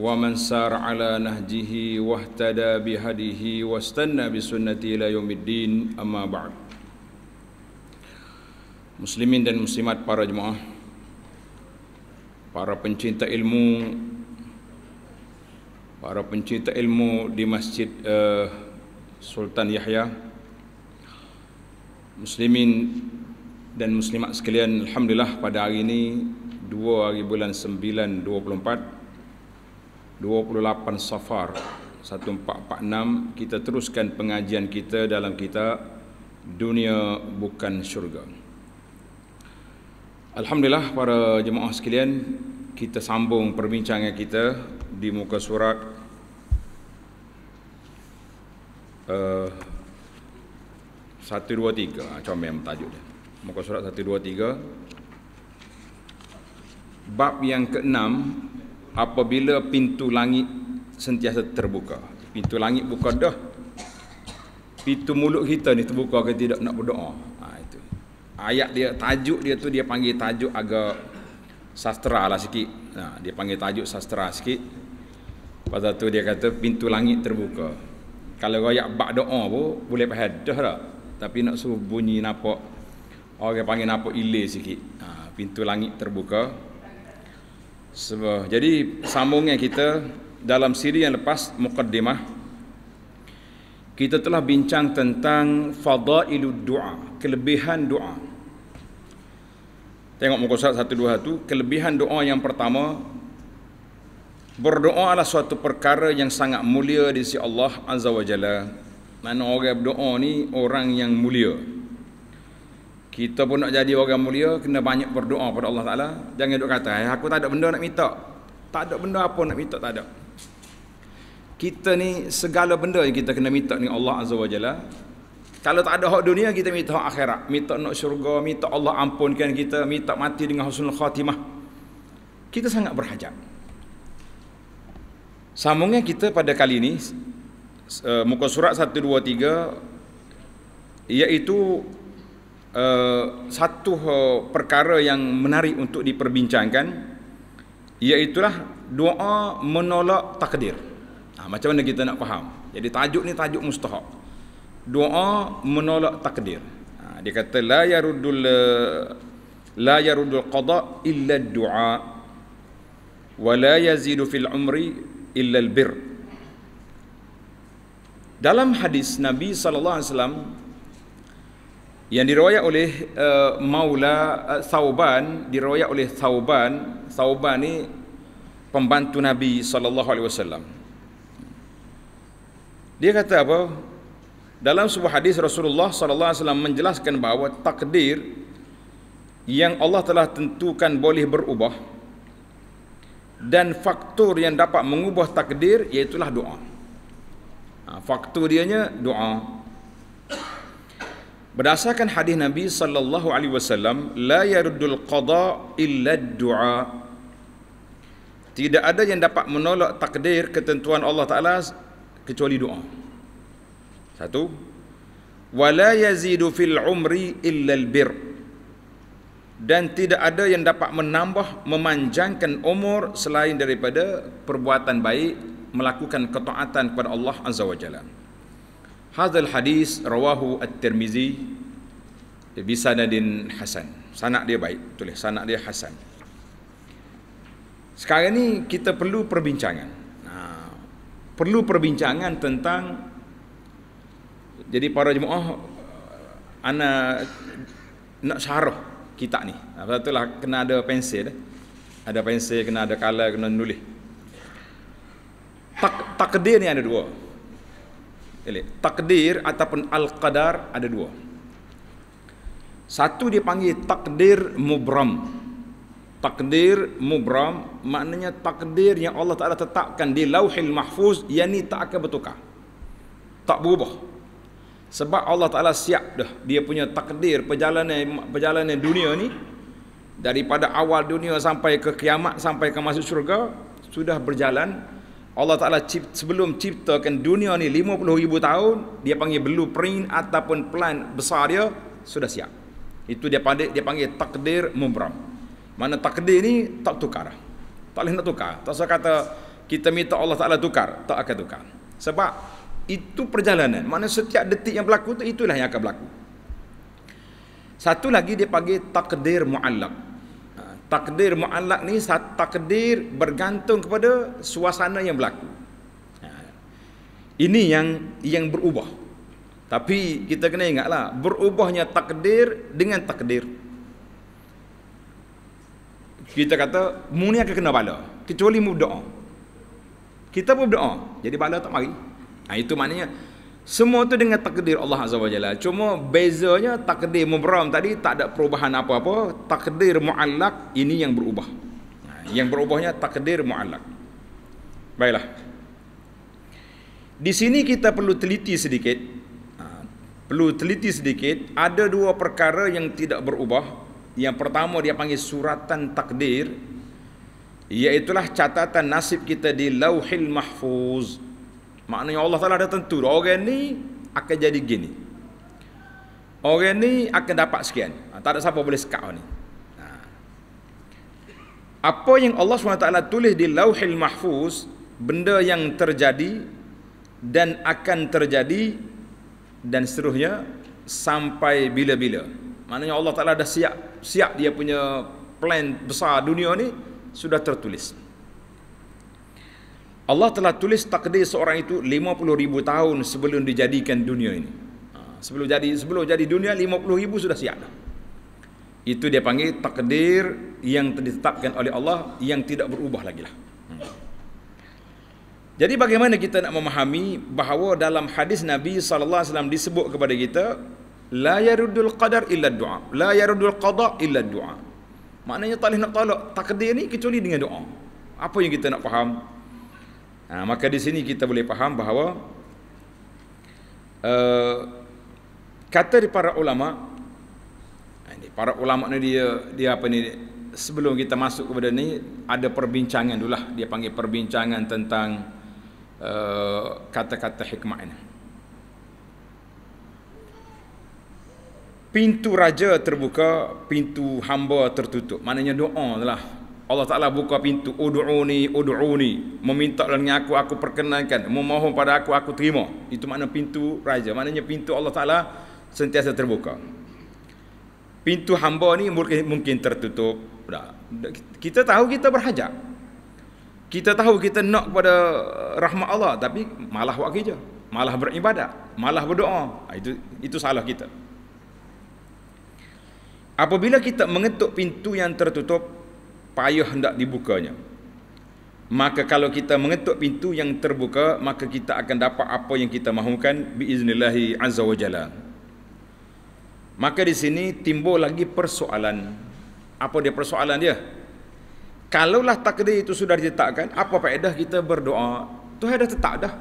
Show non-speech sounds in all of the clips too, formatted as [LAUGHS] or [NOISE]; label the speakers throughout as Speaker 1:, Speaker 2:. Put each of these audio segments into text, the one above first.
Speaker 1: ومن سار على نهجه واهتدى بهديه واستنى بسنته الى يوم الدين اما بعد Muslimin dan muslimat para jemaah Para pencinta ilmu Para pencinta ilmu di Masjid uh, Sultan Yahya Muslimin dan muslimat sekalian Alhamdulillah pada hari ini Dua hari bulan 9, 24 28 Safar 1446 kita teruskan pengajian kita dalam kita Dunia Bukan Syurga. Alhamdulillah para jemaah sekalian kita sambung perbincangan kita di muka surat uh, eh, 123 ah, comel yang tajuk dia. Muka surat 123 bab yang keenam apabila pintu langit sentiasa terbuka. Pintu langit buka dah. Pintu mulut kita ni terbuka ke tidak nak berdoa. Ha, itu. Ayat dia, tajuk dia tu dia panggil tajuk agak sastra lah sikit. Ha, dia panggil tajuk sastra sikit. Pada tu dia kata pintu langit terbuka. Kalau royak bak doa pun boleh faham dah lah. Tapi nak suruh bunyi nampak. Orang panggil nampak ilir sikit. Ha, pintu langit Terbuka. Sebab, jadi sambungnya kita dalam siri yang lepas muqaddimah kita telah bincang tentang fadailu doa, kelebihan doa. Tengok muka surat 121, kelebihan doa yang pertama berdoa adalah suatu perkara yang sangat mulia di sisi Allah Azza wa Jalla. Mana orang berdoa ni orang yang mulia. Kita pun nak jadi orang mulia kena banyak berdoa pada Allah Taala. Jangan duk kata, eh, aku tak ada benda nak minta. Tak ada benda apa nak minta, tak ada. Kita ni segala benda yang kita kena minta ni Allah Azza wa Jalla. Kalau tak ada hak dunia kita minta hak akhirat, minta nak syurga, minta Allah ampunkan kita, minta mati dengan husnul khatimah. Kita sangat berhajat. Sambungnya kita pada kali ini eh, muka surat 123 iaitu Eh, satu uh, perkara yang menarik untuk diperbincangkan ialah doa menolak takdir. Ha, macam mana kita nak faham? Jadi tajuk ni tajuk mustahak. Doa menolak takdir. Ha, dia kata la yaruddul eh, la yaruddul qada illa ad-du'a wa la yazidu fil umri illa al-birr. Dalam hadis Nabi sallallahu alaihi wasallam yang diriwayat oleh uh, Maula uh, Sauban diriwayat oleh Sauban Sauban ni pembantu Nabi sallallahu alaihi wasallam dia kata apa dalam sebuah hadis Rasulullah sallallahu alaihi wasallam menjelaskan bahawa takdir yang Allah telah tentukan boleh berubah dan faktor yang dapat mengubah takdir iaitulah doa. Ha, faktor dianya doa. Berdasarkan hadis Nabi sallallahu alaihi wasallam, la yaruddul qada illa du'a. Tidak ada yang dapat menolak takdir ketentuan Allah Taala kecuali doa. Satu. Wa la yazidu fil umri illa al bir. Dan tidak ada yang dapat menambah memanjangkan umur selain daripada perbuatan baik melakukan ketaatan kepada Allah Azza wa Jalla. Hadzal hadis rawahu At-Tirmizi bi sanadin hasan. Sanad dia baik, tulis sanad dia hasan. Sekarang ni kita perlu perbincangan. Nah, ha, perlu perbincangan tentang jadi para jemaah ana nak syarah kita ni. Ha, Sebab lah kena ada pensel eh. Ada pensel, kena ada kala, kena nulis. Tak, takdir ni ada dua. Elok. Takdir ataupun Al-Qadar ada dua. Satu dipanggil takdir mubram. Takdir mubram maknanya takdir yang Allah Ta'ala tetapkan di lauhil mahfuz yang ni tak akan bertukar. Tak berubah. Sebab Allah Ta'ala siap dah dia punya takdir perjalanan perjalanan dunia ni daripada awal dunia sampai ke kiamat sampai ke masuk syurga sudah berjalan Allah Ta'ala cipta, sebelum ciptakan dunia ni 50 ribu tahun dia panggil blueprint ataupun plan besar dia sudah siap itu dia panggil, dia panggil takdir mubram mana takdir ni tak tukar tak boleh nak tukar tak usah kata kita minta Allah Ta'ala tukar tak akan tukar sebab itu perjalanan mana setiap detik yang berlaku tu itulah yang akan berlaku satu lagi dia panggil takdir muallak takdir mu'alak ni takdir bergantung kepada suasana yang berlaku ha. ini yang yang berubah tapi kita kena ingatlah berubahnya takdir dengan takdir kita kata mu ni akan kena bala kecuali mu berdoa kita pun berdoa jadi bala tak mari Nah ha, itu maknanya semua tu dengan takdir Allah Azza wa Jalla. Cuma bezanya takdir mubram tadi tak ada perubahan apa-apa. Takdir muallak ini yang berubah. Ha, yang berubahnya takdir muallak. Baiklah. Di sini kita perlu teliti sedikit. Ha, perlu teliti sedikit. Ada dua perkara yang tidak berubah. Yang pertama dia panggil suratan takdir. Iaitulah catatan nasib kita di lauhil mahfuz. catatan nasib kita di lauhil mahfuz. Maknanya Allah Ta'ala ada tentu Orang ni akan jadi gini Orang ni akan dapat sekian ha, Tak ada siapa boleh sekat orang ni ha. Apa yang Allah SWT tulis di lauhil mahfuz Benda yang terjadi Dan akan terjadi Dan seterusnya Sampai bila-bila Maknanya Allah Ta'ala dah siap Siap dia punya plan besar dunia ni Sudah tertulis Allah telah tulis takdir seorang itu ribu tahun sebelum dijadikan dunia ini. Ha, sebelum jadi sebelum jadi dunia ribu sudah siap dah. Itu dia panggil takdir yang ditetapkan oleh Allah yang tidak berubah lagi lah. Hmm. Jadi bagaimana kita nak memahami bahawa dalam hadis Nabi SAW disebut kepada kita La yarudul qadar illa du'a La yarudul qada illa du'a Maknanya tak boleh nak tolak takdir ni kecuali dengan doa Apa yang kita nak faham Ha, maka di sini kita boleh faham bahawa uh, kata di para ulama ha, ini para ulama ni dia dia apa ni sebelum kita masuk kepada ni ada perbincangan dululah dia panggil perbincangan tentang eh, kata-kata uh, hikmah ini pintu raja terbuka pintu hamba tertutup maknanya doa lah Allah Ta'ala buka pintu Udu'uni, udu'uni Meminta dengan aku, aku perkenankan Memohon pada aku, aku terima Itu makna pintu raja Maknanya pintu Allah Ta'ala sentiasa terbuka Pintu hamba ni mungkin, mungkin tertutup Kita tahu kita berhajat kita tahu kita nak kepada eh, rahmat Allah tapi malah buat kerja malah beribadat malah berdoa ah, itu itu salah kita apabila kita mengetuk pintu yang tertutup payah hendak dibukanya maka kalau kita mengetuk pintu yang terbuka maka kita akan dapat apa yang kita mahukan biiznillahi azza wa jalla maka di sini timbul lagi persoalan apa dia persoalan dia kalaulah takdir itu sudah ditetapkan apa faedah kita berdoa tu ada tetap dah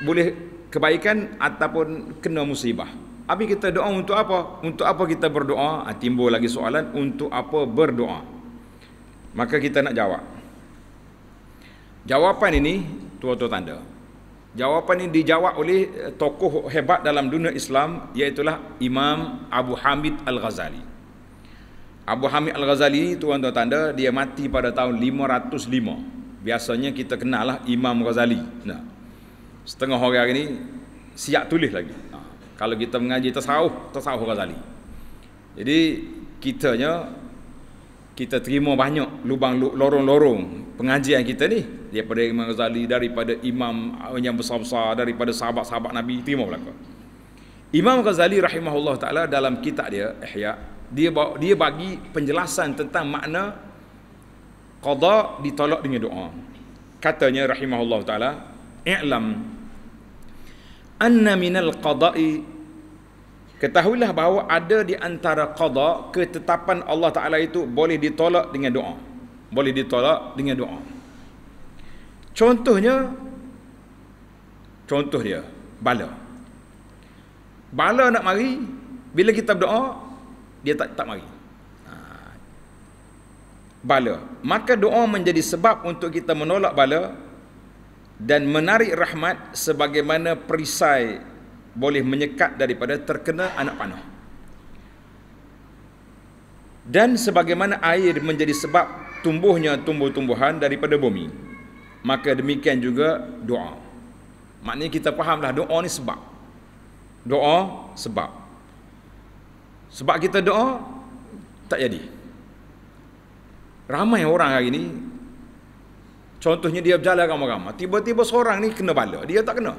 Speaker 1: boleh kebaikan ataupun kena musibah Abi kita doa untuk apa? Untuk apa kita berdoa? Ha, timbul lagi soalan untuk apa berdoa? Maka kita nak jawab. Jawapan ini tuan tua tanda. Jawapan ini dijawab oleh eh, tokoh hebat dalam dunia Islam iaitu Imam Abu Hamid Al-Ghazali. Abu Hamid Al-Ghazali tuan-tuan tanda dia mati pada tahun 505. Biasanya kita kenal Imam Ghazali. Nah. Setengah hari hari ni siap tulis lagi. 505 kalau kita mengaji tasawuf tasawuf Ghazali jadi kitanya kita terima banyak lubang lorong-lorong pengajian kita ni daripada Imam Ghazali daripada imam uh, yang besar-besar daripada sahabat-sahabat Nabi terima belaka Imam Ghazali rahimahullah taala dalam kitab dia Ihya dia dia bagi penjelasan tentang makna qada ditolak dengan doa katanya rahimahullah taala i'lam anna minal qada'i ketahuilah bahawa ada di antara qada ketetapan Allah Taala itu boleh ditolak dengan doa boleh ditolak dengan doa contohnya contoh dia bala bala nak mari bila kita berdoa dia tak tak mari ha. bala maka doa menjadi sebab untuk kita menolak bala dan menarik rahmat sebagaimana perisai boleh menyekat daripada terkena anak panah dan sebagaimana air menjadi sebab tumbuhnya tumbuh-tumbuhan daripada bumi maka demikian juga doa maknanya kita fahamlah doa ni sebab doa sebab sebab kita doa tak jadi ramai orang hari ni Contohnya dia berjalan ramah-ramah. Tiba-tiba seorang ni kena bala. Dia tak kena.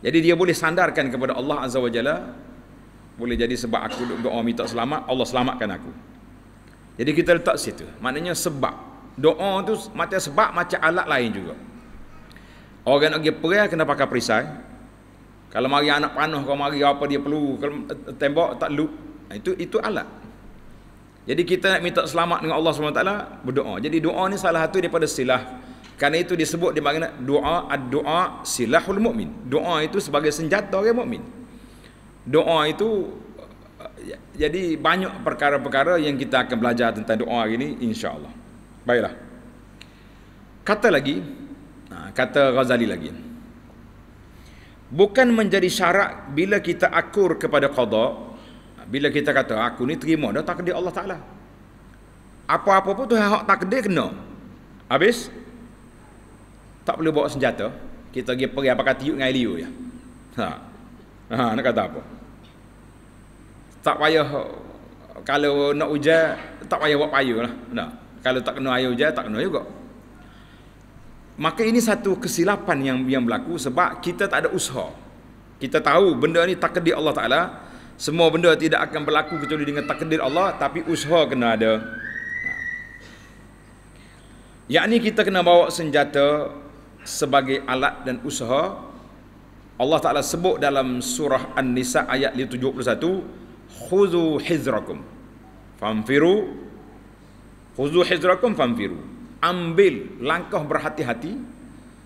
Speaker 1: Jadi dia boleh sandarkan kepada Allah Azza wa Jalla. Boleh jadi sebab aku doa minta selamat. Allah selamatkan aku. Jadi kita letak situ. Maknanya sebab. Doa tu macam sebab macam alat lain juga. Orang nak pergi perih kena pakai perisai. Kalau mari anak panah kalau mari apa dia perlu. Kalau tembok tak lup. Itu itu alat. Jadi kita nak minta selamat dengan Allah SWT Berdoa Jadi doa ni salah satu daripada silah Karena itu disebut di mana Doa ad-doa silahul mu'min Doa itu sebagai senjata orang mu'min Doa itu Jadi banyak perkara-perkara yang kita akan belajar tentang doa hari ini Allah. Baiklah Kata lagi ha, Kata Ghazali lagi Bukan menjadi syarat bila kita akur kepada qadar bila kita kata aku ni terima dah takdir Allah Taala. Apa-apa pun tu hak takdir kena. Habis tak perlu bawa senjata, kita pergi pergi apa kata tiup dengan Elio ya. Ha. Ha nak kata apa? Tak payah kalau nak hujan tak payah buat payu lah. Nah, kalau tak kena air hujan tak kena juga. Maka ini satu kesilapan yang yang berlaku sebab kita tak ada usaha. Kita tahu benda ni takdir Allah Taala, semua benda tidak akan berlaku kecuali dengan takdir Allah tapi usaha kena ada. Yang Yakni kita kena bawa senjata sebagai alat dan usaha. Allah Taala sebut dalam surah An-Nisa ayat 71, "Khuzu hizrakum famfiru." Khuzu hizrakum famfiru. Ambil langkah berhati-hati.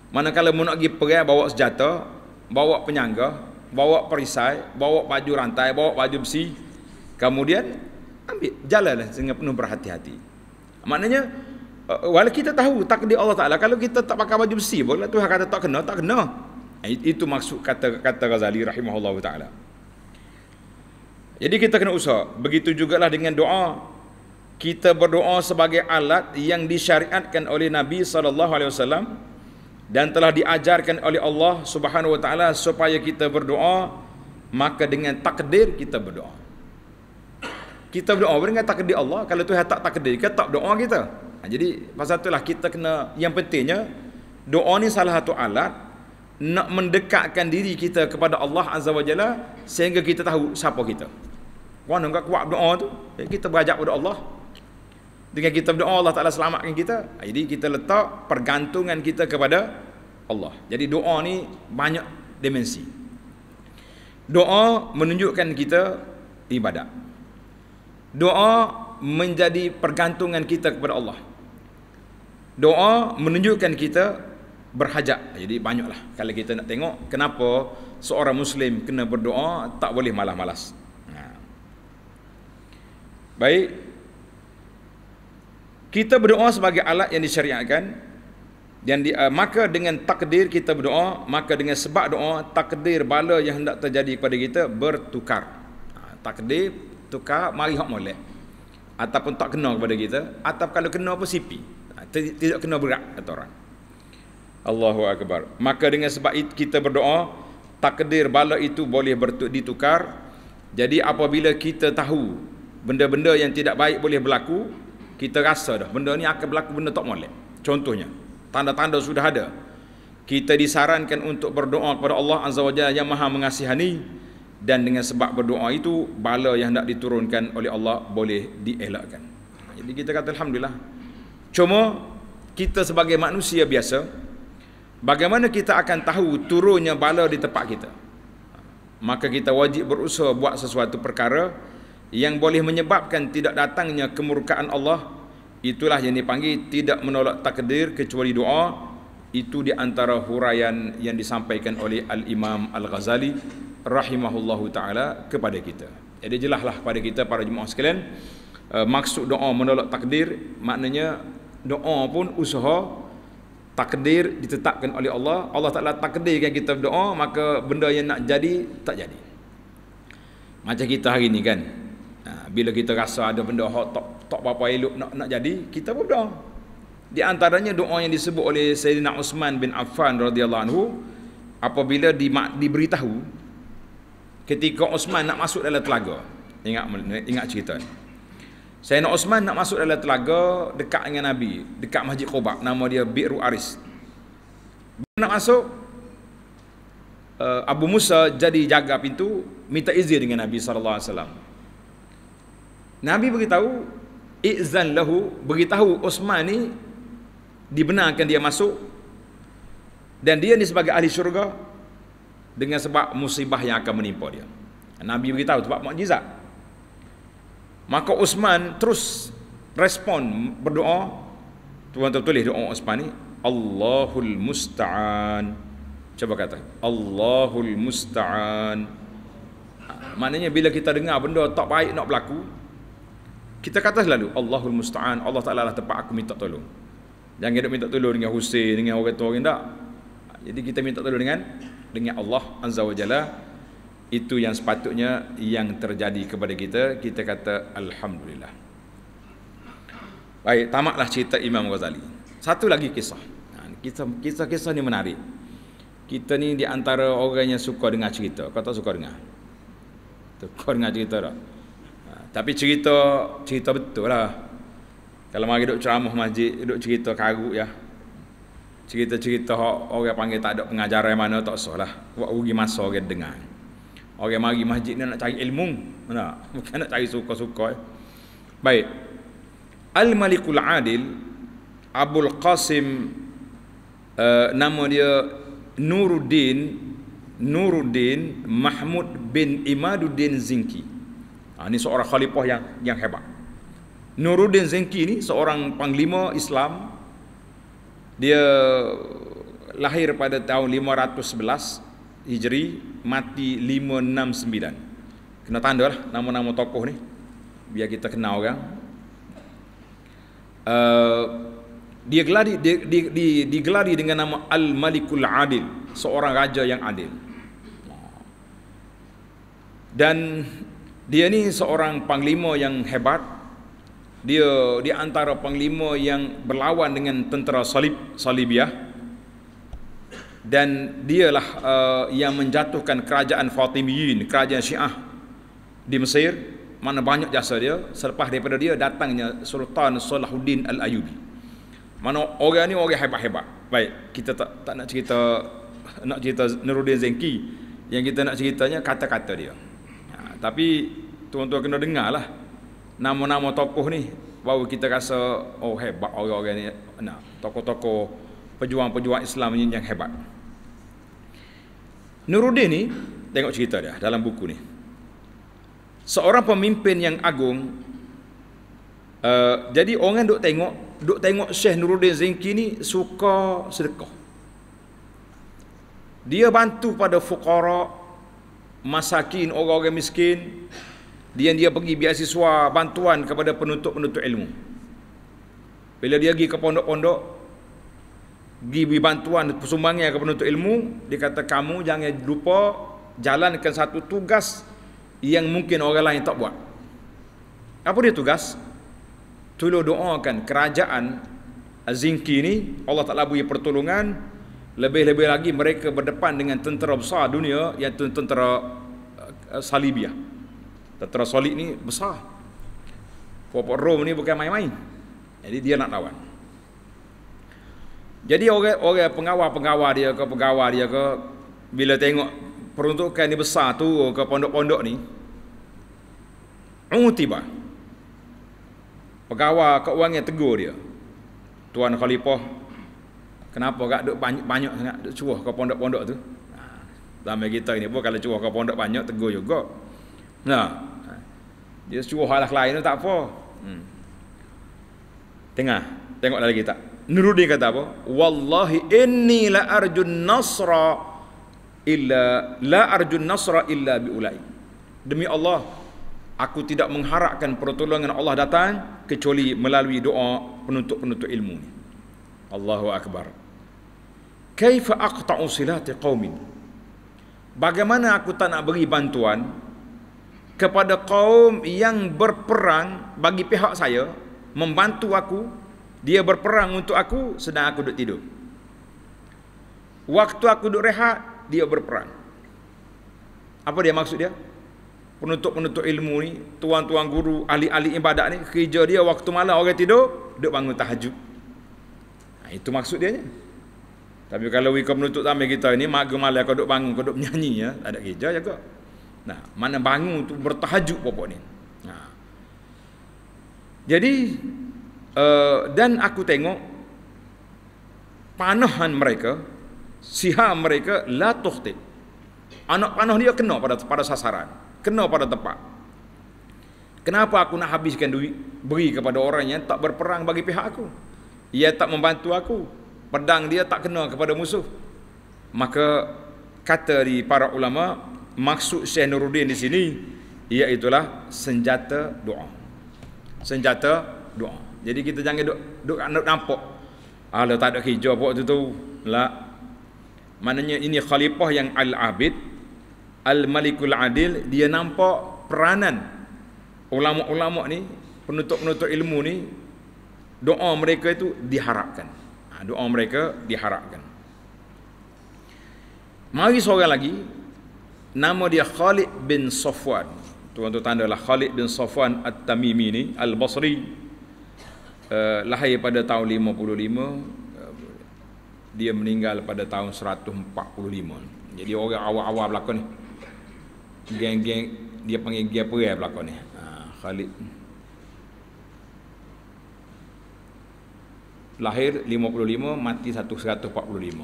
Speaker 1: Manakala mau nak pergi perang bawa senjata, bawa penyangga, bawa perisai, bawa baju rantai, bawa baju besi. Kemudian ambil jalanlah dengan penuh berhati-hati. Maknanya eh, eh, walaupun kita tahu takdir Allah Taala kalau kita tak pakai baju besi pun lah Tuhan kata tak kena, tak kena. Eh, itu maksud kata-kata Ghazali rahimahullah taala. Jadi kita kena usah. Begitu jugalah dengan doa. Kita berdoa sebagai alat yang disyariatkan oleh Nabi SAW dan telah diajarkan oleh Allah Subhanahu wa taala supaya kita berdoa maka dengan takdir kita berdoa kita berdoa dengan takdir Allah kalau Tuhan tak takdir kita tak doa ha, kita jadi pasal itulah kita kena yang pentingnya doa ni salah satu alat nak mendekatkan diri kita kepada Allah Azza wa Jalla sehingga kita tahu siapa kita. Kau kuat doa tu, eh, kita berajak kepada Allah, dengan kita berdoa Allah Taala selamatkan kita. Jadi kita letak pergantungan kita kepada Allah. Jadi doa ni banyak dimensi. Doa menunjukkan kita ibadat. Doa menjadi pergantungan kita kepada Allah. Doa menunjukkan kita berhajat. Jadi banyaklah kalau kita nak tengok kenapa seorang muslim kena berdoa tak boleh malas-malas. Ha. Baik kita berdoa sebagai alat yang disyariatkan dan di, uh, maka dengan takdir kita berdoa maka dengan sebab doa takdir bala yang hendak terjadi kepada kita bertukar ha, takdir tukar mari hok molek ataupun tak kena kepada kita atau kalau kena apa sipi ha, tidak kena berat kata orang Allahu akbar maka dengan sebab itu kita berdoa takdir bala itu boleh ditukar jadi apabila kita tahu benda-benda yang tidak baik boleh berlaku kita rasa dah benda ni akan berlaku benda tak molek contohnya tanda-tanda sudah ada kita disarankan untuk berdoa kepada Allah Azza wa Jalla yang Maha mengasihani dan dengan sebab berdoa itu bala yang hendak diturunkan oleh Allah boleh dielakkan jadi kita kata alhamdulillah cuma kita sebagai manusia biasa bagaimana kita akan tahu turunnya bala di tempat kita maka kita wajib berusaha buat sesuatu perkara yang boleh menyebabkan tidak datangnya kemurkaan Allah itulah yang dipanggil tidak menolak takdir kecuali doa itu di antara huraian yang disampaikan oleh al-Imam Al-Ghazali rahimahullahu taala kepada kita jadi jelaslah kepada kita para jemaah sekalian eh, maksud doa menolak takdir maknanya doa pun usaha takdir ditetapkan oleh Allah Allah Taala takdirkan kita berdoa maka benda yang nak jadi tak jadi macam kita hari ni kan Ha, bila kita rasa ada benda hak tak tak apa-apa elok nak nak jadi, kita pun Di antaranya doa yang disebut oleh Sayyidina Uthman bin Affan radhiyallahu anhu apabila di, diberitahu ketika Uthman nak masuk dalam telaga. Ingat ingat cerita ni. Sayyidina Uthman nak masuk dalam telaga dekat dengan Nabi, dekat Masjid Quba, nama dia Biru Aris. Bila nak masuk eh, Abu Musa jadi jaga pintu minta izin dengan Nabi sallallahu alaihi wasallam. Nabi beritahu izan lahu beritahu Osman ni dibenarkan dia masuk dan dia ni sebagai ahli syurga dengan sebab musibah yang akan menimpa dia. Nabi beritahu sebab mukjizat. Maka Osman terus respon berdoa tuan tuan tulis doa Osman ni Allahul musta'an. Cuba kata Allahul musta'an. Maknanya bila kita dengar benda tak baik nak berlaku, kita kata selalu Allahul Musta'an Allah Ta'ala lah tempat aku minta tolong Jangan duduk minta tolong dengan Hussein Dengan orang tua orang tak Jadi kita minta tolong dengan Dengan Allah Azza wa Jalla Itu yang sepatutnya Yang terjadi kepada kita Kita kata Alhamdulillah Baik tamatlah cerita Imam Ghazali Satu lagi kisah ha, Kisah-kisah ni menarik kita ni diantara antara orang yang suka dengar cerita. Kau tak suka dengar? Suka dengar cerita tak? Tapi cerita cerita betul lah. Kalau mari duk ceramah masjid, duk cerita karut ya. Cerita-cerita orang panggil tak ada pengajaran mana tak usah lah. Buat rugi masa orang dengar. Orang mari masjid ni nak cari ilmu. Mana? Bukan nak cari suka-suka. Ya. Baik. Al-Malikul Adil Abul Qasim uh, nama dia Nuruddin Nuruddin Mahmud bin Imaduddin Zinki. Ha, ini seorang khalifah yang yang hebat. Nuruddin Zengki ini seorang panglima Islam. Dia lahir pada tahun 511 Hijri, mati 569. Kena tanda lah nama-nama tokoh ni. Biar kita kenal kan. Uh, dia gelari di, di, di, di dengan nama Al-Malikul Adil, seorang raja yang adil. Dan dia ni seorang panglima yang hebat. Dia di antara panglima yang berlawan dengan tentera salib Salibiah. Dan dialah uh, yang menjatuhkan kerajaan Fatimiyin, kerajaan Syiah di Mesir. Mana banyak jasa dia. Selepas daripada dia datangnya Sultan Salahuddin Al-Ayubi. Mana orang ni orang hebat-hebat. Baik, kita tak, tak nak cerita nak cerita Nuruddin Zengki yang kita nak ceritanya kata-kata dia. Tapi tuan-tuan kena dengar lah nama-nama tokoh ni baru kita rasa oh hebat orang-orang ni nah, tokoh-tokoh pejuang-pejuang Islam ni yang hebat. Nuruddin ni tengok cerita dia dalam buku ni. Seorang pemimpin yang agung uh, jadi orang duk tengok duk tengok Syekh Nuruddin Zinki ni suka sedekah. Dia bantu pada fuqara, masakin orang-orang miskin dia dia pergi biasiswa bantuan kepada penuntut-penuntut ilmu bila dia pergi ke pondok-pondok pergi beri bantuan sumbangan kepada penuntut ilmu dia kata kamu jangan lupa jalankan satu tugas yang mungkin orang lain tak buat apa dia tugas? tolong doakan kerajaan Zinki ni Allah Ta'ala beri pertolongan lebih-lebih lagi mereka berdepan dengan tentera besar dunia iaitu tentera eh, Salibia. Tentera Salib ni besar. Puak-puak Rom ni bukan main-main. Jadi dia nak lawan. Jadi orang-orang pengawal-pengawal dia ke pegawai dia ke bila tengok peruntukan ni besar tu ke pondok-pondok ni tiba. pegawai keuangan tegur dia Tuan Khalifah Kenapa gak duk banyak banyak sangat duk curuh ke pondok-pondok tu? Ha. Nah, kita ini pun kalau curuh ke pondok banyak tegur juga. Nah. Ha. Dia curuh halak lain tu tak apa. Hmm. Tengah. Tengok lagi tak. Nuruddin kata apa? Wallahi inni la arjun nasra illa la arjun nasra illa biulai. Demi Allah, aku tidak mengharapkan pertolongan Allah datang kecuali melalui doa penuntut-penuntut ilmu ni. Allahu Akbar Kaifa aqta'u silati qawmin Bagaimana aku tak nak beri bantuan Kepada kaum yang berperang Bagi pihak saya Membantu aku Dia berperang untuk aku Sedang aku duduk tidur Waktu aku duduk rehat Dia berperang Apa dia maksud dia? penuntut-penuntut ilmu ni, tuan-tuan guru, ahli-ahli ibadat ni, kerja dia waktu malam orang tidur, duduk bangun tahajud. Ha, itu maksud dia Tapi kalau kau menutup tamai kita ni, mak gemalah kau duduk bangun, kau duduk menyanyi, ya, tak ada kerja juga. Nah, mana bangun untuk bertahajuk pokok ni. Nah. Ha. Jadi, uh, dan aku tengok, panahan mereka, siha mereka, la tuhtib. Anak panah dia kena pada pada sasaran. Kena pada tempat. Kenapa aku nak habiskan duit beri kepada orang yang tak berperang bagi pihak aku? ia tak membantu aku pedang dia tak kena kepada musuh maka kata di para ulama maksud Syekh Nuruddin di sini Ia itulah senjata doa senjata doa jadi kita jangan duk, duk, duk nampak ala tak ada hijau buat itu tu lah maknanya ini khalifah yang al-abid al-malikul adil dia nampak peranan ulama-ulama ni penutup-penutup ilmu ni doa mereka itu diharapkan. Ha, doa mereka diharapkan. Mari seorang lagi. Nama dia Khalid bin Safwan. Tuan-tuan adalah Khalid bin Safwan At-Tamimi ini, Al-Basri. Uh, lahir pada tahun 55. Eh, dia meninggal pada tahun 145. Jadi orang awal-awal belakang ni. Geng-geng, dia panggil geng apa ya belakang ni. Ha, Khalid. lahir 55 mati 145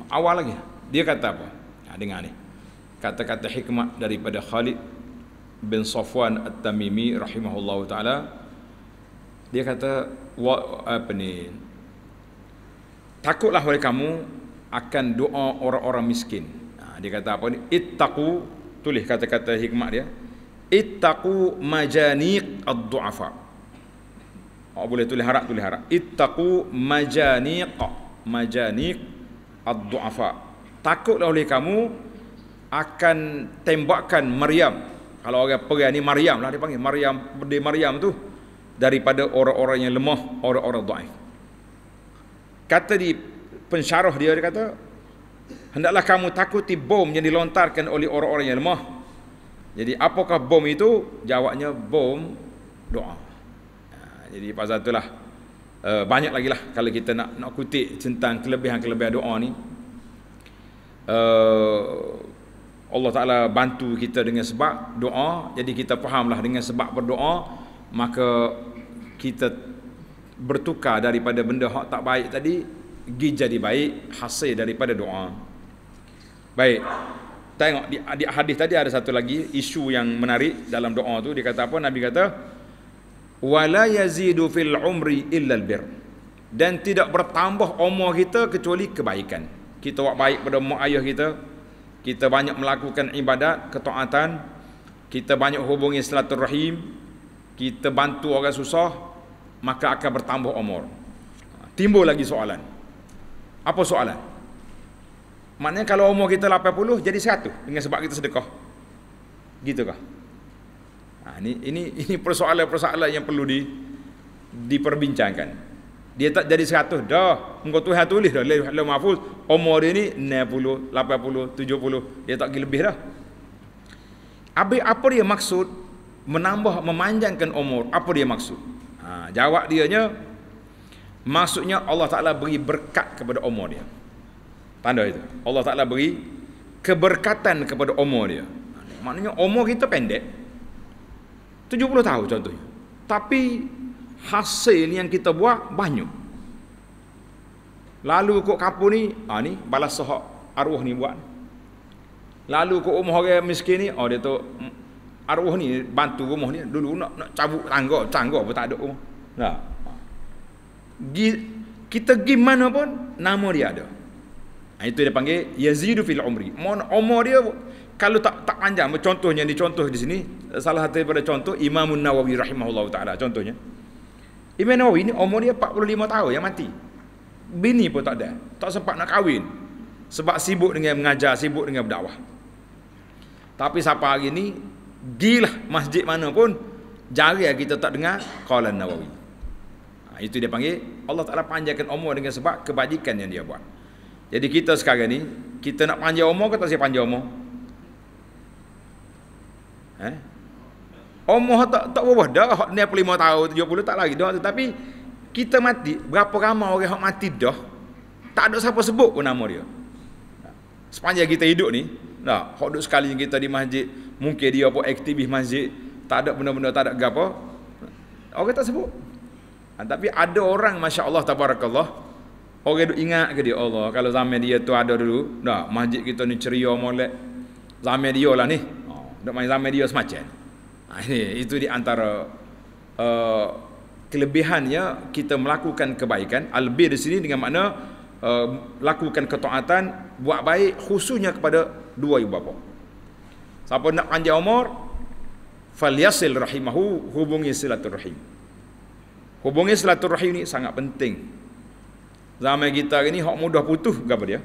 Speaker 1: awal lagi dia kata apa ha, dengar ni kata-kata hikmah daripada Khalid bin Safwan At-Tamimi rahimahullahu taala dia kata wa apa ni takutlah oleh kamu akan doa orang-orang miskin ha, dia kata apa ni ittaqu tulis kata-kata hikmah dia ittaqu majaniq ad-du'afa' Awak ah, boleh tulis harap, tulis harap. Ittaqu majaniq. Majaniq ad-du'afa. Takutlah oleh kamu akan tembakan Maryam. Kalau orang perian ni Maryam lah dia panggil. Maryam, di Maryam tu. Daripada orang-orang yang lemah, orang-orang da'if. Kata di pensyarah dia, dia kata, Hendaklah kamu takuti bom yang dilontarkan oleh orang-orang yang lemah. Jadi apakah bom itu? Jawabnya bom doa. Jadi pasal itulah uh, eh, banyak lagi lah kalau kita nak nak kutip tentang kelebihan-kelebihan doa ni. Uh, Allah Ta'ala bantu kita dengan sebab doa Jadi kita lah dengan sebab berdoa Maka kita bertukar daripada benda yang tak baik tadi Gi jadi baik hasil daripada doa Baik Tengok di, di hadis tadi ada satu lagi Isu yang menarik dalam doa tu Dia kata apa? Nabi kata wa la yazidu fil umri illa al bir dan tidak bertambah umur kita kecuali kebaikan kita buat baik pada mak ayah kita kita banyak melakukan ibadat ketaatan kita banyak hubungi silaturahim kita bantu orang susah maka akan bertambah umur timbul lagi soalan apa soalan maknanya kalau umur kita 80 jadi 100 dengan sebab kita sedekah gitu kah Ha, ini ini ini persoalan-persoalan yang perlu di diperbincangkan. Dia tak jadi 100 dah. Engkau tu tulis dah lebih lebih mahfuz. Umur dia ni 90, 80, 70. Dia tak gi lebih dah. Abi apa dia maksud menambah memanjangkan umur? Apa dia maksud? Ha, jawab dia nya maksudnya Allah Taala beri berkat kepada umur dia. Tanda itu. Allah Taala beri keberkatan kepada umur dia. Ha, maknanya umur kita pendek. 70 tahun contohnya. Tapi hasil yang kita buat banyak. Lalu kok kapu ni, ah ni balas sahak arwah ni buat. Lalu kok rumah orang miskin ni, oh dia tu mm, arwah ni bantu rumah ni dulu nak nak cabut tangga, tangga pun tak ada rumah. Nah. kita pergi mana pun nama dia ada. Ah, itu dia panggil yazidu fil umri. Mon umur dia kalau tak tak panjang contohnya ni contoh di sini eh, salah satu daripada contoh Imam Nawawi rahimahullahu taala contohnya Imam Nawawi ni umur dia 45 tahun yang mati bini pun tak ada tak sempat nak kahwin sebab sibuk dengan mengajar sibuk dengan berdakwah tapi siapa hari ni gilah masjid mana pun jari kita tak dengar qalan Nawawi ha, itu dia panggil Allah Taala panjangkan umur dengan sebab kebajikan yang dia buat jadi kita sekarang ni kita nak panjang umur ke tak siap panjang umur Eh? Umur oh, tak tak apa dah, 95 tahun, 70 tak lagi dah tu. Tapi kita mati, berapa ramai orang yang mati dah, tak ada siapa sebut pun nama dia. Sepanjang kita hidup ni, nah, hok duduk sekali yang kita di masjid, mungkin dia pun aktivis masjid, tak ada benda-benda, tak ada apa. Orang tak sebut. Ha, tapi ada orang, Masya Allah, Tabarakallah, orang duduk ingat ke dia, Allah, kalau zaman dia tu ada dulu, dah masjid kita ni ceria molek, zaman dia lah ni, Dok main zaman dia semacam. Ha, ini, itu di antara uh, kelebihannya kita melakukan kebaikan. al di sini dengan makna uh, lakukan ketaatan, buat baik khususnya kepada dua ibu bapa. Siapa nak panjang umur, falyasil rahimahu hubungi silaturahim. Hubungi silaturahim ni sangat penting. Zaman kita ni hak mudah putus gapo dia?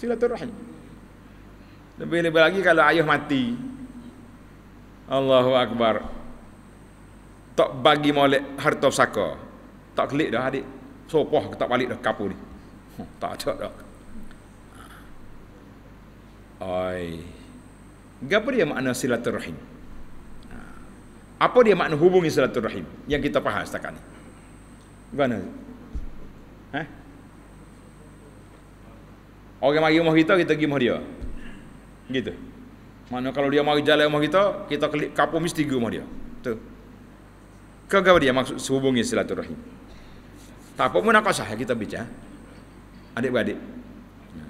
Speaker 1: Silaturahim. Lebih-lebih lagi kalau ayah mati, Allahu Akbar. Tak bagi molek harta saka. Tak kelik dah adik. Sopoh ke tak balik dah kapu ni. Hmm, tak ada dah. Oi. Gapo dia makna silaturahim? Ha. Apa dia makna hubungi silaturahim yang kita faham setakat ni? Mana? Ha? Orang mari rumah kita, kita pergi rumah dia. Gitu. Mana kalau dia mari jalan rumah kita, kita klik kapur mesti pergi rumah dia. Betul. Ke gawa dia maksud sehubungi silaturahim. Tak apa pun nak sah kita bicara. adik adik ya.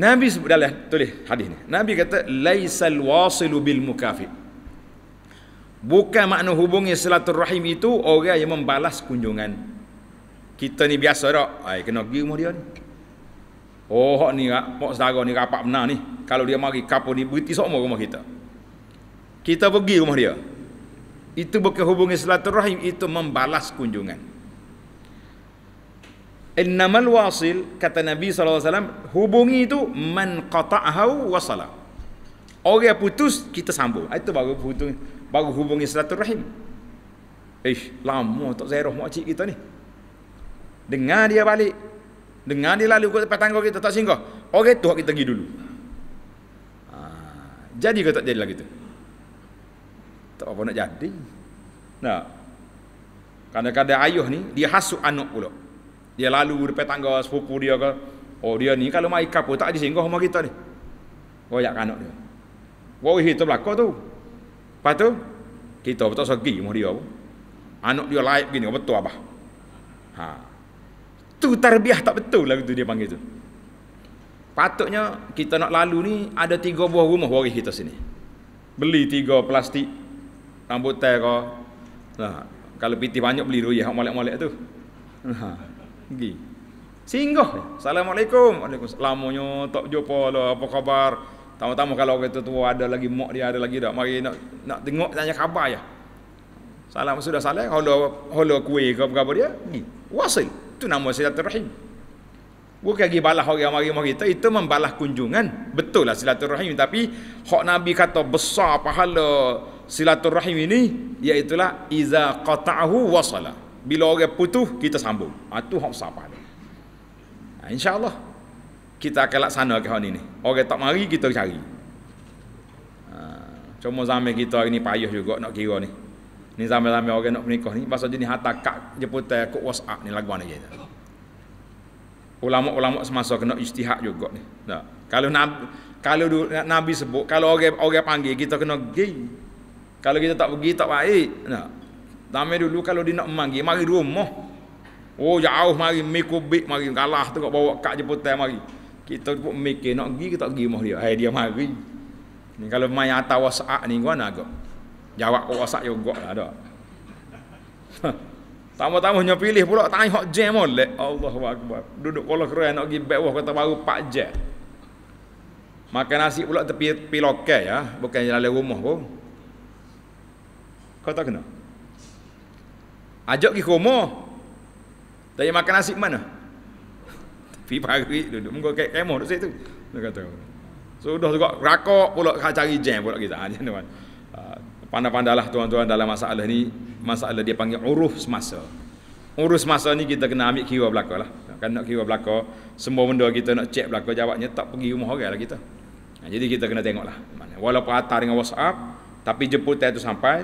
Speaker 1: Nabi sebutlah tulis hadis ni. Nabi kata laisal wasilu bil mukafi. Bukan makna hubungi silaturahim itu orang yang membalas kunjungan. Kita ni biasa dak? Ai kena pergi rumah dia ni. Oh, hak ni rak, ah, mak saudara ni rapat benar ni. Kalau dia mari kapo ni beriti semua rumah kita. Kita pergi rumah dia. Itu bukan hubungi silaturahim, itu membalas kunjungan. Innamal wasil kata Nabi SAW hubungi itu man qata'ahu wasala. Orang yang putus kita sambung. Ah, itu baru hubungi baru hubungi silaturahim. Eh, lama tak zairah mak cik kita ni. Dengar dia balik, Dengar dia lalu kat tangga kita tak singgah. Orang tu kita pergi dulu. Ha, jadi ke tak jadi lagi tu? Tak apa nak jadi. Nah. Kadang-kadang ayuh ni dia hasut anak pula. Dia lalu depan tangga sepupu dia ke. Oh dia ni kalau mai kapo tak disinggah rumah kita ni. Royak anak dia. Wah itu belakang tu. Lepas tu kita betul sagi rumah dia. Anak dia laib gini betul abah. Ha. Tu tarbiah tak betul lagu tu dia panggil tu. Patutnya kita nak lalu ni ada tiga buah rumah waris kita sini. Beli tiga plastik rambut teh ha, ke. Nah, kalau piti banyak beli royah hak molek-molek tu. Nah, ha, pergi. Singgah. Assalamualaikum. Waalaikumsalam. Lamanya tak jumpa lah. Apa khabar? Tamu-tamu kalau orang tu tua ada lagi mak dia ada lagi dak. Mari nak nak tengok tanya khabar ya. Salam sudah salam. Holo holo kuih ke apa khabar dia? Pergi. Wasil. Itu nama silaturahim. Bukan pergi balas orang mari mari kita, itu membalas kunjungan. Betul lah silaturahim tapi hak Nabi kata besar pahala silaturahim ini iaitu lah iza qata'ahu wasala. Bila orang putus kita sambung. Ah tu hak sapa ha, Insya Allah kita akan laksanakan hari ini. Orang tak mari kita cari. Ha, cuma zaman kita hari ini payah juga nak kira ni. Ni zaman zaman orang nak menikah ni. Bahasa jenis hatta kak jeputa kok WhatsApp ni lagu mana je. Ulama-ulama semasa kena istihad juga ni. Nah, Kalau Nabi, kalau du, Nabi sebut, kalau orang orang panggil kita kena pergi. Kalau kita tak pergi tak baik. Nah, Tamai dulu kalau dia nak memanggil, mari rumah. Oh jauh mari mikubik mari kalah tu Kau bawa kak jeputa mari. Kita pun mikir nak pergi kita tak pergi rumah dia. Hai eh, dia mari. Ni kalau main atas WhatsApp ni gua nak Jawab kau yo juga lah dak. [LAUGHS] tamu tambahnya pilih pula tanya Hok jam molek. Allahu akbar. Duduk kalau kerai nak pergi wah kata baru Pak jam. Makan nasi pula tepi pi lokal ya, bukan jalan lewat rumah pun. Kau kena. Ajak ke rumah. Tanya makan nasi mana? [LAUGHS] Tepi pagi duduk muka kayak kemo duduk situ. Dia kata. Sudah juga rakok pula cari jam pula kita. Ah, jangan pandai-pandailah tuan-tuan dalam masalah ni masalah dia panggil uruf semasa uruf semasa ni kita kena ambil kira belaka lah kan nak kira belaka semua benda kita nak cek belaka jawabnya tak pergi rumah orang lah kita ha, jadi kita kena tengok lah walaupun atas dengan whatsapp tapi jemputan itu sampai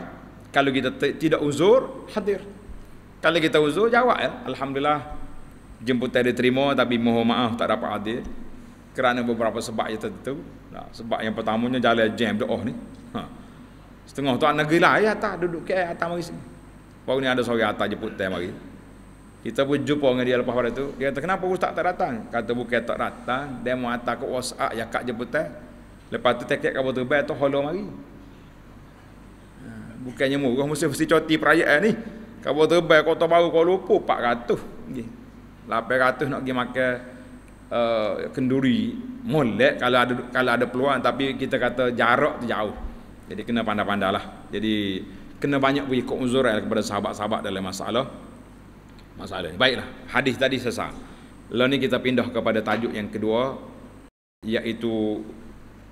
Speaker 1: kalau kita tidak uzur hadir kalau kita uzur jawab ya Alhamdulillah jemputan diterima tapi mohon maaf tak dapat hadir kerana beberapa sebab yang tertentu sebab yang pertamanya jalan jam oh ni ha. Setengah tuan negeri lah. Ayah atas duduk ke ayah atas mari sini. Baru ni ada seorang atas jemput teh mari. Kita pun jumpa dengan dia lepas pada tu. Dia kata, kenapa ustaz tak datang? Kata, bukan tak datang. Dia mau atas ke WhatsApp yang kak jeput teh. Lepas tu tekek kabar terbaik tu holo mari. Ha, bukannya murah, mesti mesti coti perayaan ni. Kabar terbaik, kota baru, kau lupa, 400. Gini. 800 nak pergi makan uh, kenduri molek kalau ada kalau ada peluang tapi kita kata jarak tu jauh jadi kena pandai-pandai lah. Jadi kena banyak beri kuzur lah kepada sahabat-sahabat dalam masalah. Masalah ini. Baiklah. Hadis tadi selesai. Lalu ni kita pindah kepada tajuk yang kedua. Iaitu.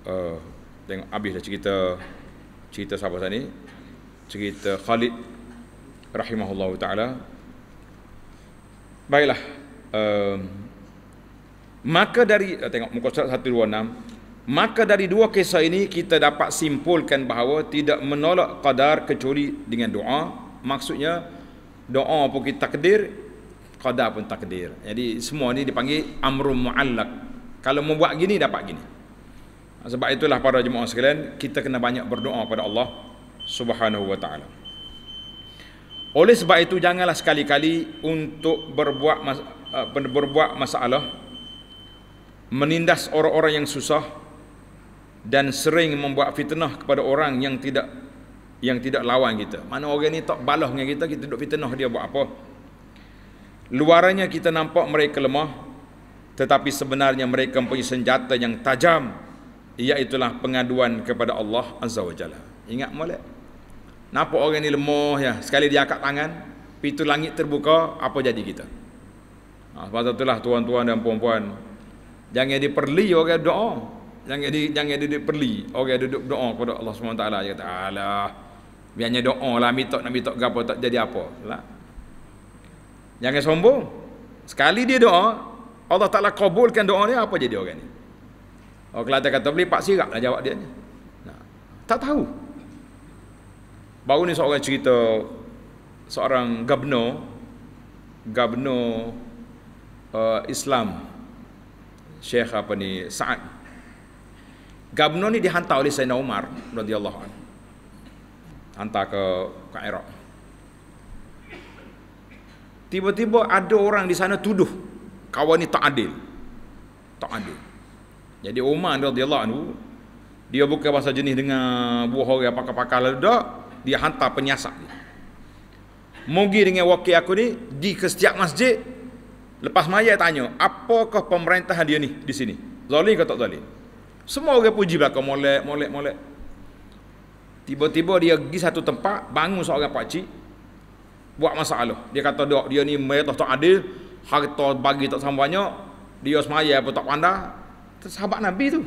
Speaker 1: Uh, tengok habis dah cerita. Cerita sahabat tadi. Cerita Khalid. Rahimahullah ta'ala. Baiklah. Uh, maka dari. Eh, tengok muka surat 126. 126. Maka dari dua kisah ini kita dapat simpulkan bahawa tidak menolak qadar kecuali dengan doa. Maksudnya doa pun kita takdir, qadar pun takdir. Jadi semua ini dipanggil amrul muallak. Kalau membuat gini dapat gini. Sebab itulah para jemaah sekalian, kita kena banyak berdoa kepada Allah Subhanahu wa taala. Oleh sebab itu janganlah sekali-kali untuk berbuat mas- eh, berbuat masalah menindas orang-orang yang susah dan sering membuat fitnah kepada orang yang tidak yang tidak lawan kita. Mana orang ni tak balas dengan kita, kita duk fitnah dia buat apa? Luarannya kita nampak mereka lemah tetapi sebenarnya mereka mempunyai senjata yang tajam iaitulah pengaduan kepada Allah Azza wa Jalla. Ingat molek. Nampak orang ni lemah ya, sekali dia angkat tangan, pintu langit terbuka, apa jadi kita? Ha, sebab itulah tuan-tuan dan puan-puan Jangan diperli orang doa jangan di jangan duduk perli orang duduk doa kepada Allah SWT dia kata alah biarnya doa lah minta nak minta gapo tak jadi apa lah jangan sombong sekali dia doa Allah Taala kabulkan doa dia apa jadi orang ni Oh kelata kata beli pak sirap lah jawab dia ni. Nah, tak tahu. Baru ni seorang cerita seorang gabno gabno uh, Islam Syekh apa ni Sa'ad Gabnon ni dihantar oleh Sayyidina Umar radhiyallahu anhu. Hantar ke Kairo. Tiba-tiba ada orang di sana tuduh kawan ni tak adil. Tak adil. Jadi Umar radhiyallahu anhu dia bukan bahasa jenis dengan buah orang pakar-pakar lalu dah dia hantar penyiasat dia. Mugi dengan wakil aku ni di ke setiap masjid lepas maya tanya apakah pemerintahan dia ni di sini? Zalim ke tak zalim? Semua orang puji belakang molek, molek, molek. Tiba-tiba dia pergi satu tempat, bangun seorang pakcik. Buat masalah. Dia kata dok dia ni merah tak adil. Harta bagi tak sama banyak. Dia semaya apa tak pandai. Sahabat Nabi tu.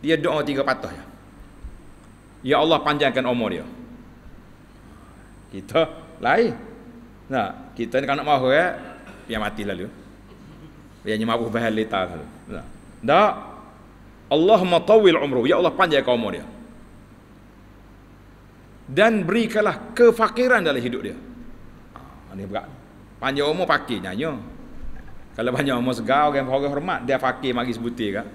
Speaker 1: Dia doa tiga patah. Ya. ya Allah panjangkan umur dia. Kita lain. Nah, kita ni kalau nak mahu ya, eh, dia mati lalu. dia nyamuk bahan letak. Nah. Tak. Allahumma tawil umru ya Allah panjangkan kaum dia dan berikanlah kefakiran dalam hidup dia ha, berat panjang umur fakir nyanyi, kalau panjang umur segar orang orang hormat dia fakir mari sebuti kan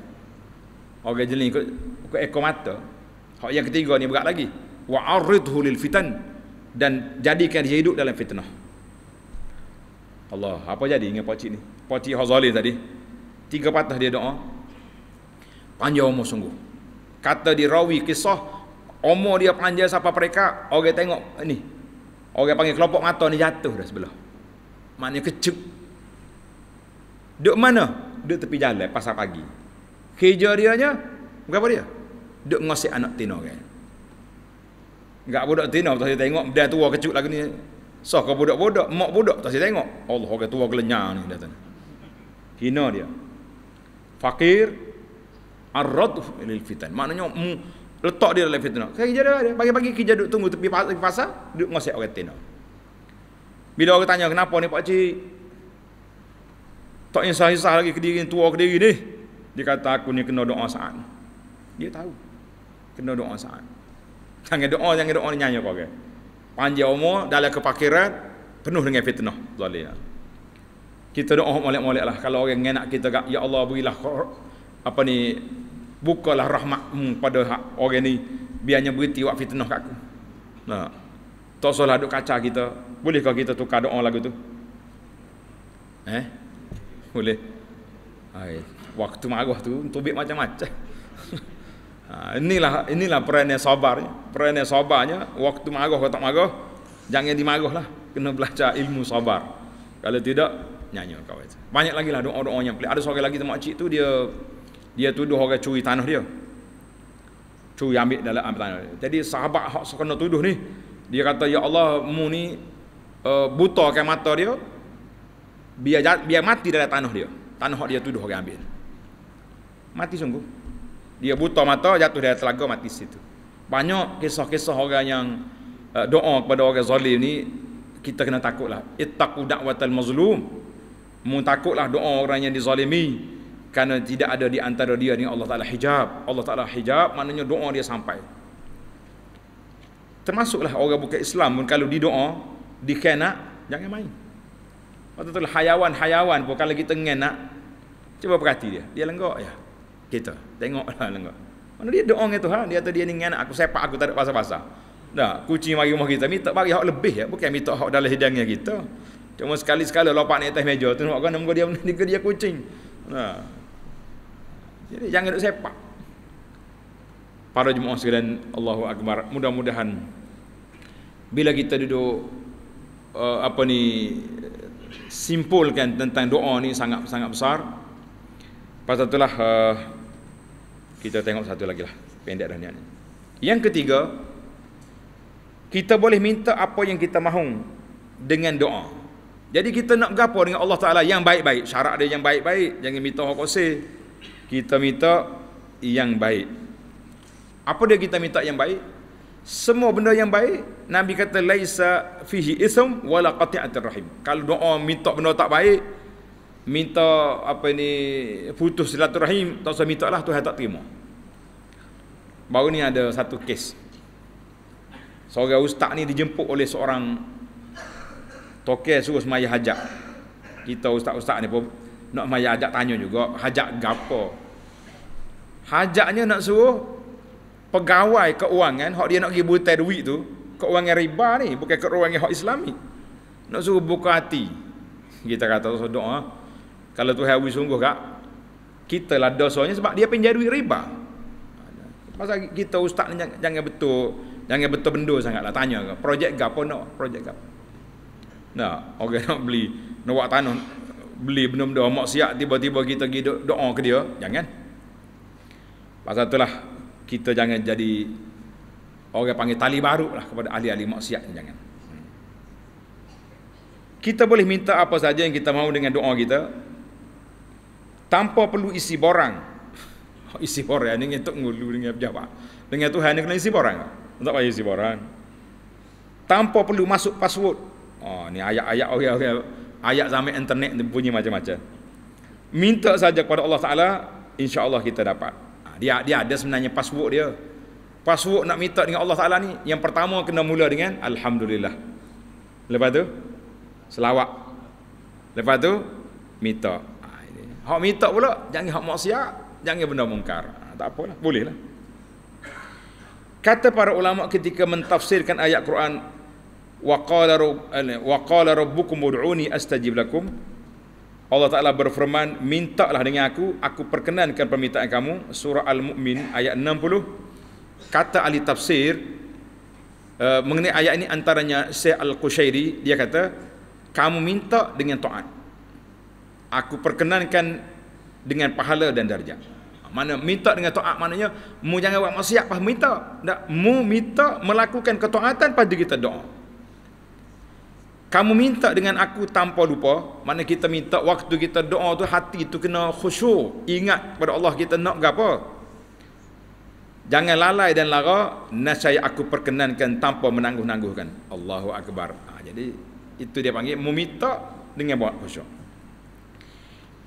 Speaker 1: orang jeli ikut, ikut ekor mata hak yang ketiga ni berat lagi wa aridhu lil fitan dan jadikan dia hidup dalam fitnah Allah apa jadi dengan pak ni pak cik hazali tadi tiga patah dia doa panjang umur sungguh. Kata di rawi kisah umur dia panjang siapa mereka, orang tengok ni. Orang panggil kelompok mata ni jatuh dah sebelah. Maknanya kecup. Duk mana? Duk tepi jalan pasal pagi. Kerja dia nya berapa dia? Duk ngosik anak tina kan. Enggak budak tina tu saya tengok dia tua kecup lagi ni. Sah kau budak-budak, mak budak tu saya tengok. Allah orang tua kelenyar ni datang. Hina dia. Fakir, Arraduh lil fitan. Maknanya mu, letak dia dalam fitnah. Saya kerja dia. Pagi-pagi kerja duduk tunggu tepi pasar, duduk ngosek orang tina. Bila orang tanya, kenapa ni pak cik? Tak insah-insah lagi kediri ni, tua kediri ni. Dia kata, aku ni kena doa saat. Dia tahu. Kena doa saat. Jangan doa, jangan doa ni nyanyi kau ke. Panjang umur, dalam kepakiran, penuh dengan fitnah. Zalina. Kita doa molek-molek Kalau orang nak kita, ya Allah berilah apa ni bukalah rahmatmu pada hak orang ni biarnya berhenti buat fitnah kat aku nah tak salah duk kaca kita bolehkah kita tukar doa lagu tu eh boleh Hai. waktu marah tu tubik macam-macam [LAUGHS] ha, inilah inilah peran yang sabar peran yang sabarnya waktu marah atau tak marah jangan dimarahlah kena belajar ilmu sabar kalau tidak nyanyi kau itu banyak lagi lah doa-doa yang pelik ada seorang lagi tu cik tu dia dia tuduh orang curi tanah dia curi ambil dalam tanah dia. jadi sahabat hak sekena tuduh ni dia kata ya Allah mu ni uh, eh, buta mata dia biar biar mati dalam tanah dia tanah hak dia tuduh orang ambil mati sungguh dia buta mata jatuh dari telaga mati situ banyak kisah-kisah orang yang uh, doa kepada orang zalim ni kita kena takutlah ittaqu da'watal mazlum mu takutlah doa orang yang dizalimi Karena tidak ada di antara dia ni Allah Ta'ala hijab. Allah Ta'ala hijab maknanya doa dia sampai. Termasuklah orang bukan Islam pun kalau didoa, dikena, jangan main. Waktu tu lah, hayawan-hayawan pun kalau kita ngenak, cuba perhati dia. Dia lenggok ya. Kita tengoklah lenggok. Mana dia doa dengan Tuhan, dia kata dia ni ngenak aku sepak aku tak ada pasal-pasal. Nah, kucing mari rumah kita, minta bagi hak lebih ya, bukan minta hak dalam hidangnya kita. Cuma sekali-sekala lopak ni atas meja tu nak kena dia dia kucing. Nah, jadi jangan duduk sepak. Para jemaah sekalian, Allahu Akbar. Mudah-mudahan bila kita duduk uh, apa ni simpulkan tentang doa ni sangat sangat besar. Pasal itulah uh, kita tengok satu lagi lah pendek dah niat ni. Yang ketiga, kita boleh minta apa yang kita mahu dengan doa. Jadi kita nak gapo dengan Allah Taala yang baik-baik, syarat dia yang baik-baik, jangan minta hak kita minta yang baik apa dia kita minta yang baik semua benda yang baik nabi kata laisa fihi ism wala qati'atir rahim kalau doa minta benda tak baik minta apa ni putus silaturahim tak usah minta lah Tuhan tak terima baru ni ada satu kes seorang ustaz ni dijemput oleh seorang tokeh suruh semaya hajat kita ustaz-ustaz ni pun nak maya ajak tanya juga hajak gapo hajaknya nak suruh pegawai keuangan hak dia nak pergi butai duit tu keuangan riba ni bukan keuangan hak islami nak suruh buka hati kita kata so doa ha? kalau tu hawi sungguh kak kita lah dosanya sebab dia pinjam duit riba masa kita ustaz ni jangan, jangan betul jangan betul benda sangat lah tanya projek gapo nak projek gapo nak okay nak beli nak buat tanah beli benda-benda maksiat tiba-tiba kita pergi do- doa ke dia jangan pasal itulah kita jangan jadi orang panggil tali baru lah kepada ahli-ahli maksiat jangan kita boleh minta apa saja yang kita mahu dengan doa kita tanpa perlu isi borang [LAUGHS] isi borang ni untuk ngulu dengan pejabat dengan Tuhan ni kena isi borang tak payah isi borang tanpa perlu masuk password oh ni ayat-ayat orang-orang okay, okay ayat zaman internet ni bunyi macam-macam. Minta saja kepada Allah Taala, insya-Allah kita dapat. Ha, dia dia ada sebenarnya password dia. Password nak minta dengan Allah Taala ni yang pertama kena mula dengan alhamdulillah. Lepas tu selawat. Lepas tu minta. Ha, hak minta pula jangan hak maksiat, jangan benda mungkar. Ha, tak apalah, boleh lah. Kata para ulama ketika mentafsirkan ayat Quran waqala eh, waqala rabbukum ud'uni astajib lakum Allah Taala berfirman mintalah dengan aku aku perkenankan permintaan kamu surah al-mukmin ayat 60 kata ahli tafsir eh, mengenai ayat ini antaranya Syekh Al-Qushairi dia kata kamu minta dengan taat aku perkenankan dengan pahala dan darjah mana minta dengan taat maknanya mu jangan buat maksiat pas minta Tak mu minta melakukan ketaatan pada kita doa kamu minta dengan aku tanpa lupa mana kita minta waktu kita doa tu hati tu kena khusyuk ingat kepada Allah kita nak apa jangan lalai dan lara nasai aku perkenankan tanpa menangguh-nangguhkan Allahu akbar ha, jadi itu dia panggil meminta dengan buat khusyuk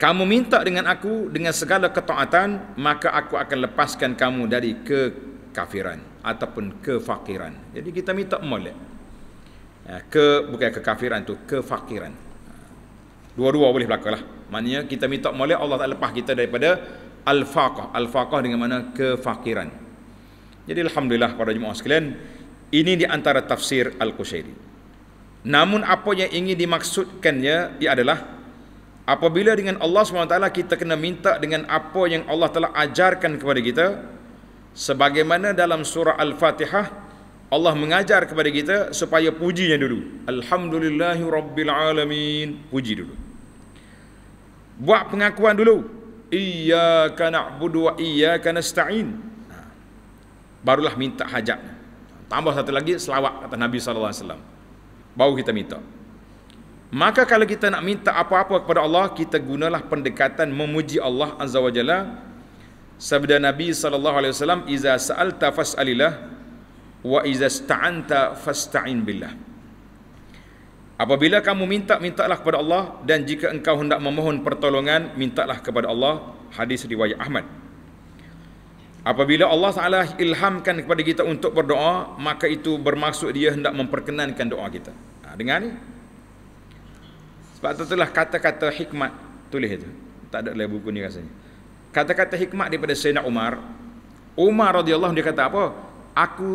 Speaker 1: kamu minta dengan aku dengan segala ketaatan maka aku akan lepaskan kamu dari kekafiran ataupun kefakiran jadi kita minta molek Ya, ke bukan kekafiran tu kefakiran dua-dua boleh berlaku lah maknanya kita minta molek Allah tak lepas kita daripada al-faqah al-faqah dengan mana kefakiran jadi Alhamdulillah pada jemaah sekalian ini di antara tafsir Al-Qushairi namun apa yang ingin dimaksudkannya ia adalah apabila dengan Allah SWT kita kena minta dengan apa yang Allah telah ajarkan kepada kita sebagaimana dalam surah Al-Fatihah Allah mengajar kepada kita supaya pujinya dulu. Alhamdulillahi Rabbil Alamin. Puji dulu. Buat pengakuan dulu. Iyaka na'budu wa iyaka nasta'in. Ha. Barulah minta hajat. Tambah satu lagi selawat kata Nabi SAW. Baru kita minta. Maka kalau kita nak minta apa-apa kepada Allah, kita gunalah pendekatan memuji Allah Azza wajalla. Sabda Nabi SAW, Iza sa'alta fas'alillah, wa iza sta'anta fasta'in billah apabila kamu minta mintalah kepada Allah dan jika engkau hendak memohon pertolongan mintalah kepada Allah hadis riwayat Ahmad apabila Allah Taala ilhamkan kepada kita untuk berdoa maka itu bermaksud dia hendak memperkenankan doa kita ha, dengar ni sebab itulah kata-kata hikmat tulis tu tak ada lagi buku ni rasanya kata-kata hikmat daripada Sayyidina Umar Umar radhiyallahu anhu dia kata apa aku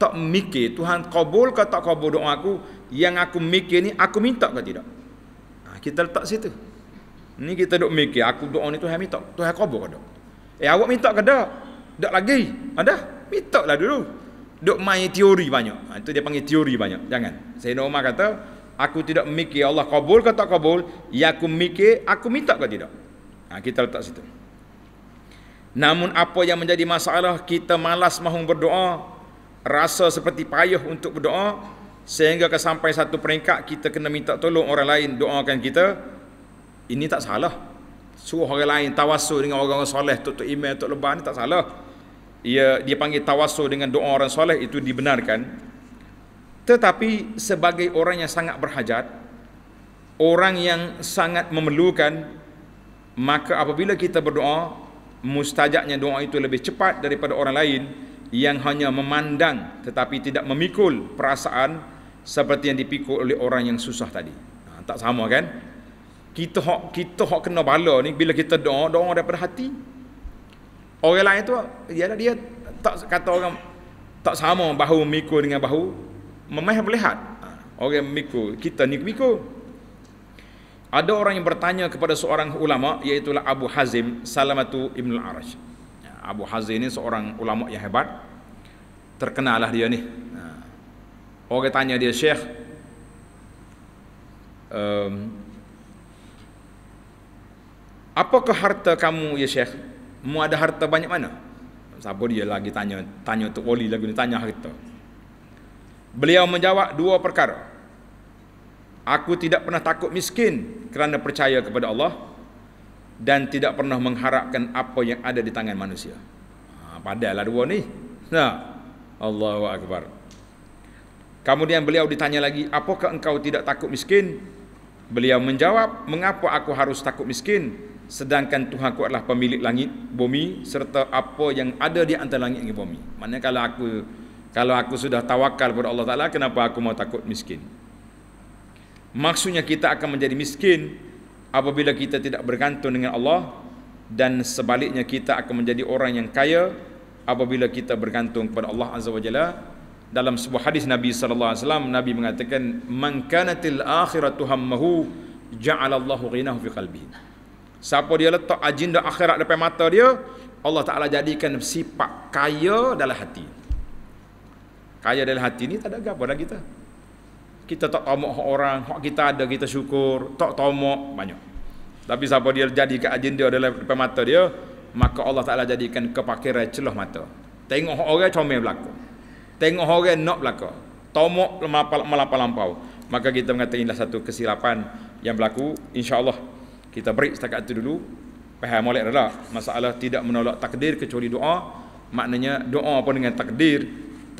Speaker 1: tak mikir Tuhan kabul ke tak kabul doa aku yang aku mikir ni aku minta ke tidak ha, kita letak situ ni kita duk mikir aku doa ni Tuhan minta Tuhan kabul ke tak eh awak minta ke tak tak lagi ada ha, minta lah dulu duk main teori banyak ha, itu dia panggil teori banyak jangan saya nak Umar kata aku tidak mikir Allah kabul ke tak kabul yang aku mikir aku minta ke tidak ha, kita letak situ Namun apa yang menjadi masalah kita malas mahu berdoa rasa seperti payah untuk berdoa sehingga ke sampai satu peringkat kita kena minta tolong orang lain doakan kita ini tak salah suruh orang lain tawasul dengan orang-orang soleh tok tok imam tok lebah ni tak salah ia dia panggil tawasul dengan doa orang soleh itu dibenarkan tetapi sebagai orang yang sangat berhajat orang yang sangat memerlukan maka apabila kita berdoa mustajabnya doa itu lebih cepat daripada orang lain yang hanya memandang tetapi tidak memikul perasaan seperti yang dipikul oleh orang yang susah tadi. Ha, tak sama kan? Kita hok kita hok kena bala ni bila kita doa doa daripada hati. Orang lain tu ialah dia tak kata orang tak sama bahu memikul dengan bahu memeh melihat. Ha, orang memikul, kita ni memikul. Ada orang yang bertanya kepada seorang ulama iaitu Abu Hazim Salamatu Ibn Al-Arash. Abu Hazin ini seorang ulama yang hebat. terkenal lah dia ni. Ha. Orang tanya dia, Syekh, um, apakah harta kamu, ya Syekh? Mu ada harta banyak mana? Siapa dia lagi tanya, tanya untuk wali lagi ni, tanya harta. Beliau menjawab dua perkara. Aku tidak pernah takut miskin kerana percaya kepada Allah dan tidak pernah mengharapkan apa yang ada di tangan manusia. Ha, padahal dua ni. Ha. Allahu akbar. Kemudian beliau ditanya lagi, "Apakah engkau tidak takut miskin?" Beliau menjawab, "Mengapa aku harus takut miskin sedangkan Tuhan Tuhanku adalah pemilik langit, bumi serta apa yang ada di antara langit dan bumi?" Maknanya kalau aku kalau aku sudah tawakal kepada Allah Taala, kenapa aku mau takut miskin? Maksudnya kita akan menjadi miskin apabila kita tidak bergantung dengan Allah dan sebaliknya kita akan menjadi orang yang kaya apabila kita bergantung kepada Allah Azza wa Jalla dalam sebuah hadis Nabi sallallahu alaihi wasallam Nabi mengatakan man kanatil akhiratu hammahu ja'ala Allahu ghinahu fi qalbi. siapa dia letak agenda akhirat depan mata dia Allah Taala jadikan sifat kaya dalam hati kaya dalam hati ni tak ada gapo dah kita gitu kita tak tomok orang, hak kita ada kita syukur, tak tomok banyak. Tapi siapa dia jadi ke ajin dia dalam depan mata dia, maka Allah Taala jadikan kepakiran celah mata. Tengok orang comel belaka. Tengok orang nak belaka. Tomok melapa lampau. Maka kita mengatakan inilah satu kesilapan yang berlaku. Allah kita break setakat itu dulu. Faham oleh adalah masalah tidak menolak takdir kecuali doa. Maknanya doa pun dengan takdir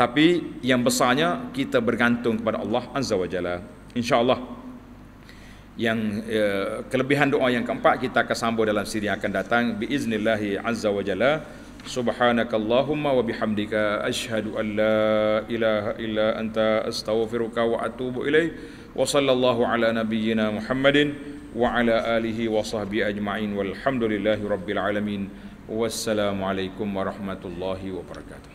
Speaker 1: tapi yang besarnya kita bergantung kepada Allah Azza wa Jalla insyaallah yang ya, kelebihan doa yang keempat kita akan sambung dalam siri yang akan datang biiznillahi azza wa jalla subhanakallahumma wa bihamdika ashhadu an la ilaha illa anta astaghfiruka wa atubu ilaih. wa sallallahu ala nabiyyina muhammadin wa ala alihi wa sahbihi ajma'in walhamdulillahi rabbil alamin wassalamu alaikum warahmatullahi wabarakatuh